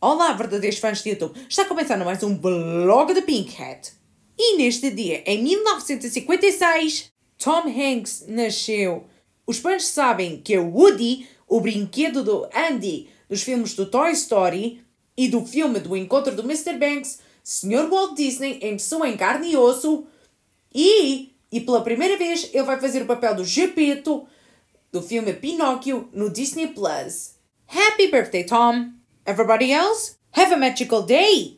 Olá, verdadeiros fãs de YouTube! Está começando mais um blog de Pink Hat. E neste dia, em 1956, Tom Hanks nasceu. Os fãs sabem que é Woody, o brinquedo do Andy, dos filmes do Toy Story e do filme do Encontro do Mr. Banks, Sr. Walt Disney em pessoa em carne e osso, e, e pela primeira vez ele vai fazer o papel do Geppetto do filme Pinóquio no Disney Plus. Happy birthday, Tom! Everybody else, have a magical day!